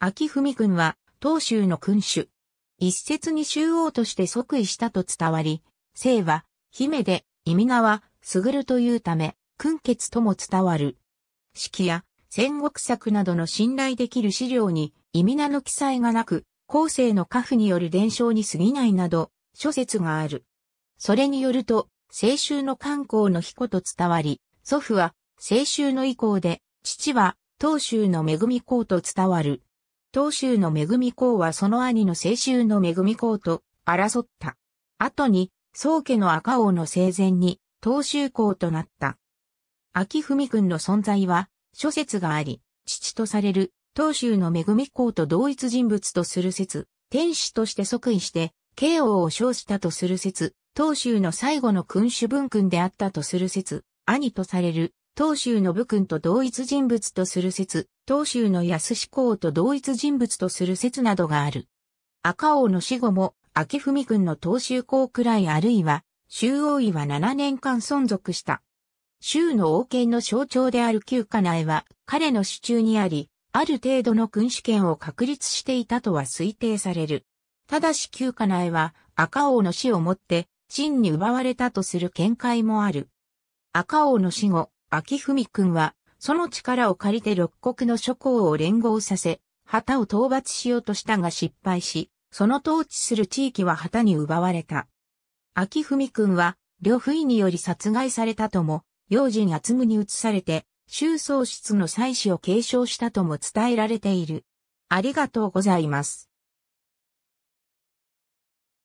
秋文君は、東州の君主。一説に州王として即位したと伝わり、姓は、姫で、意味名は、すぐるというため、君傑とも伝わる。式や、戦国策などの信頼できる資料に、意味名の記載がなく、後世の家父による伝承に過ぎないなど、諸説がある。それによると、青州の観光の彦と伝わり、祖父は、青州の意向で、父は、東州の恵み公と伝わる。東州の恵公はその兄の青州の恵公と争った。後に、宗家の赤王の生前に、東州公となった。秋文君の存在は、諸説があり、父とされる、東州の恵公と同一人物とする説、天使として即位して、慶王を称したとする説、東州の最後の君主文君であったとする説、兄とされる、東州の武君と同一人物とする説、東州の安志公と同一人物とする説などがある。赤王の死後も、秋文君の東州公くらいあるいは、周王位は7年間存続した。州の王権の象徴である旧家内は彼の手中にあり、ある程度の君主権を確立していたとは推定される。ただし旧家内は赤王の死をもって、真に奪われたとする見解もある。赤王の死後、秋文君は、その力を借りて六国の諸侯を連合させ、旗を討伐しようとしたが失敗し、その統治する地域は旗に奪われた。秋文君は、呂不韋により殺害されたとも、用心厚夢に移されて、周宗室の祭祀を継承したとも伝えられている。ありがとうございます。